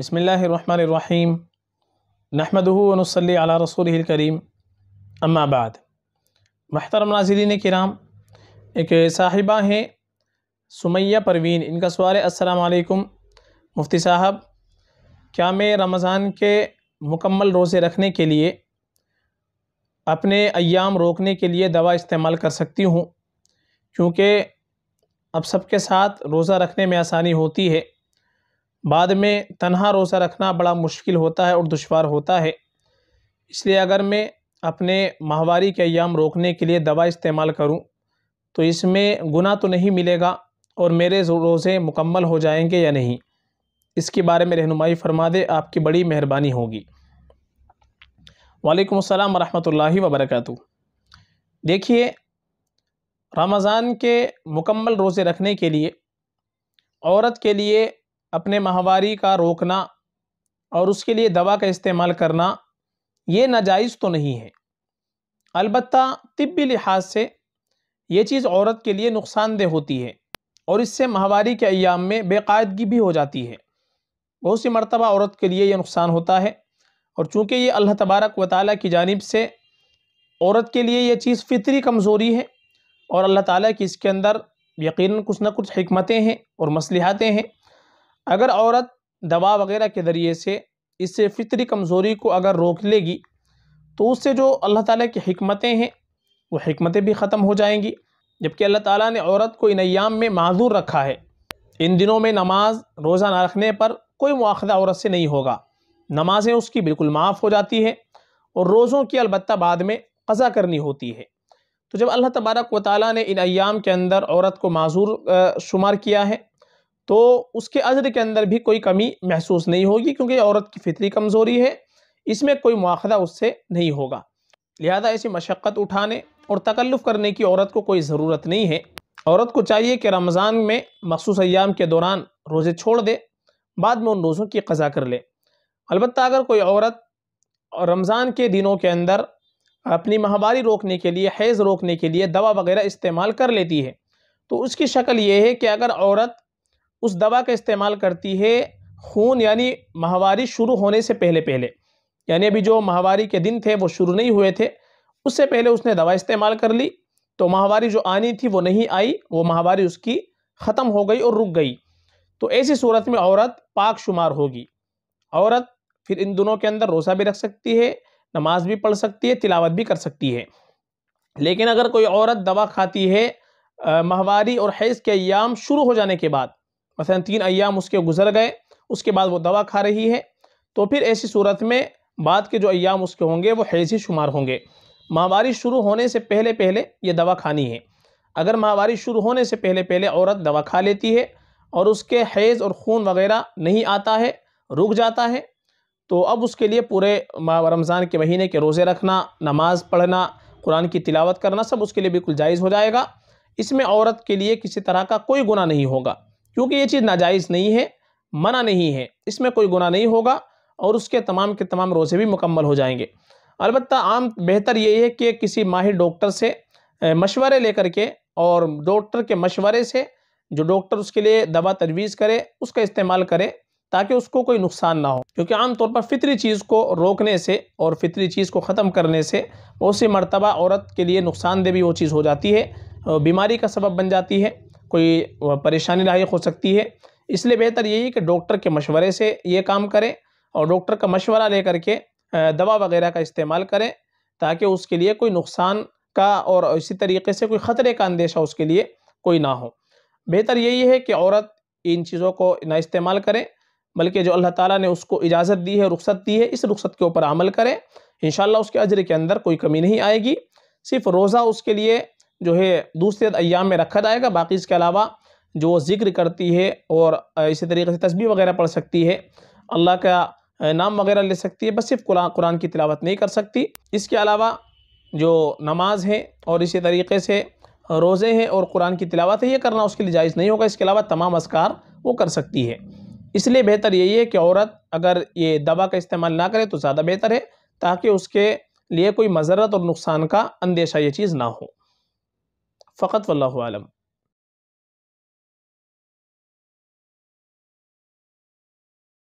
बसमीम नहमदनसली अला रसूल करीम अम्माबाद महतरम नाजरीन कराम एक साहिबा हैं सुमैया परवीन इनका सवाल है असलकुम मुफ्ती साहब क्या मैं रमज़ान के मुकम्मल रोज़े रखने के लिए अपने अयाम रोकने के लिए दवा इस्तेमाल कर सकती हूँ क्योंकि अब सबके साथ रोज़ा रखने में आसानी होती है बाद में तनहा रोज़ा रखना बड़ा मुश्किल होता है और दुशवार होता है इसलिए अगर मैं अपने माहवारी के अयाम रोकने के लिए दवा इस्तेमाल करूं तो इसमें गुना तो नहीं मिलेगा और मेरे रोज़े मुकम्मल हो जाएंगे या नहीं इसके बारे में रहनुमाई फरमा दे आपकी बड़ी मेहरबानी होगी वालेकुम अस्सलाम वरहमतुल्लाहि वबरकatuh देखिए रमज़ान के मुकम्मल रोज़े रखने के लिए औरत के लिए अपने माहवारी का रोकना और उसके लिए दवा का इस्तेमाल करना ये नाजायज़ तो नहीं है अलबत् तिब्बी लिहाज से ये चीज़ औरत के लिए नुकसानदेह होती है और इससे माहवारी के अयाम में बेकायदगी भी हो जाती है बहुत सी मरतबा औरत के लिए यह नुकसान होता है और चूँकि ये अल्लाह तबारक व ताली की जानब से औरत के लिए यह चीज़ फितरी कमज़ोरी है और अल्लाह ताली की इसके अंदर यकीन कुछ ना कुछ हमतें हैं और मसलहतें हैं अगर औरत दवा वगैरह के ज़रिए से इससे फितरी कमज़ोरी को अगर रोक लेगी तो उससे जो अल्लाह ताला की हमतें हैं वो हमतें भी ख़त्म हो जाएंगी जबकि अल्लाह ताला ने औरत को इन अयाम में माजूर रखा है इन दिनों में नमाज रोज़ा ना रखने पर कोई मुआखदा औरत से नहीं होगा नमाज़ें उसकी बिल्कुल माफ़ हो जाती है और रोज़ों की अलबत् बाद में क़ज़ा करनी होती है तो जब अल्लाह तबारक व ताली ने इन अयाम के अंदर औरत को माजूर शुमार किया है तो उसके अजर के अंदर भी कोई कमी महसूस नहीं होगी क्योंकि औरत की फितरी कमज़ोरी है इसमें कोई मुआदा उससे नहीं होगा लिहाजा ऐसी मशक्क़त उठाने और तकल्लुफ़ करने की औरत को कोई ज़रूरत नहीं है औरत को चाहिए कि रमज़ान में मखसूस अयाम के दौरान रोज़े छोड़ दे बाद में उन रोज़ों की कज़ा कर ले अलबत् अगर कोई औरत रमज़ान के दिनों के अंदर अपनी माहवारी रोकने के लिए हैज़ रोकने के लिए दवा वगैरह इस्तेमाल कर लेती है तो उसकी शक्ल ये है कि अगर औरत उस दवा का इस्तेमाल करती है खून यानी माहवारी शुरू होने से पहले पहले यानी अभी जो माहवारी के दिन थे वो शुरू नहीं हुए थे उससे पहले उसने दवा इस्तेमाल कर ली तो माहवारी जो आनी थी वो नहीं आई वो माहवारी उसकी ख़त्म हो गई और रुक गई तो ऐसी सूरत में औरत पाक शुमार होगी औरत फिर इन दोनों के अंदर रोज़ा भी रख सकती है नमाज भी पढ़ सकती है तिलावत भी कर सकती है लेकिन अगर कोई औरत दवा खाती है माहवारी और हैज़ के अयाम शुरू हो जाने के बाद मसलन तीन अयाम उसके गुजर गए उसके बाद वो दवा खा रही है तो फिर ऐसी सूरत में बाद के जो अयाम उसके होंगे वो हैज़ ही शुमार होंगे माहवारी शुरू होने से पहले पहले ये दवा खानी है अगर माहवारी शुरू होने से पहले पहले औरत दवा खा लेती है और उसके हैज़ और खून वगैरह नहीं आता है रुक जाता है तो अब उसके लिए पूरे रमज़ान के महीने के रोज़े रखना नमाज़ पढ़ना कुरान की तिलावत करना सब उसके लिए बिल्कुल जायज़ हो जाएगा इसमें औरत के लिए किसी तरह का कोई गुना नहीं होगा क्योंकि ये चीज़ नाजायज़ नहीं है मना नहीं है इसमें कोई गुना नहीं होगा और उसके तमाम के तमाम रोज़े भी मुकम्मल हो जाएंगे अलबत्त आम बेहतर ये है कि किसी माहिर डॉक्टर से मशवरे लेकर के और डॉक्टर के मशवरे से जो डॉक्टर उसके लिए दवा तजवीज़ करे उसका इस्तेमाल करे ताकि उसको कोई नुकसान ना हो क्योंकि आम तौर पर फितरी चीज़ को रोकने से और फितरी चीज़ को ख़त्म करने से बहुत सी मरतबा औरत के लिए नुकसानदेह भी वो चीज़ हो जाती है बीमारी का सबब बन जाती है कोई परेशानी लायक हो सकती है इसलिए बेहतर यही है कि डॉक्टर के मशवरे से ये काम करें और डॉक्टर का मशवरा ले करके दवा वगैरह का इस्तेमाल करें ताकि उसके लिए कोई नुकसान का और इसी तरीके से कोई ख़तरे का अंदेशा उसके लिए कोई ना हो बेहतर यही है कि औरत इन चीज़ों को ना इस्तेमाल करें बल्कि जो अल्लाह ताला ने उसको इजाज़त दी है रुख्सत दी है इस रुख्सत के ऊपर अमल करें इन उसके अजर के अंदर कोई कमी नहीं आएगी सिर्फ रोज़ा उसके लिए जो है दूसरे अयाम में रखा जाएगा बाकी इसके अलावा जो जिक्र करती है और इसी तरीके से तस्वीर वगैरह पढ़ सकती है अल्लाह का नाम वगैरह ले सकती है बस सिर्फ कुरान कुरान की तिलावत नहीं कर सकती इसके अलावा जो नमाज है और इसी तरीके से रोज़े हैं और कुरान की तिलावत है ये करना उसके लिए जायज़ नहीं होगा इसके अलावा तमाम असकार वो कर सकती है इसलिए बेहतर यही है कि औरत अगर ये दवा का इस्तेमाल ना करे तो ज़्यादा बेहतर है ताकि उसके लिए कोई मजरत और नुकसान का अंदेशा ये चीज़ ना हो فقط والله أعلم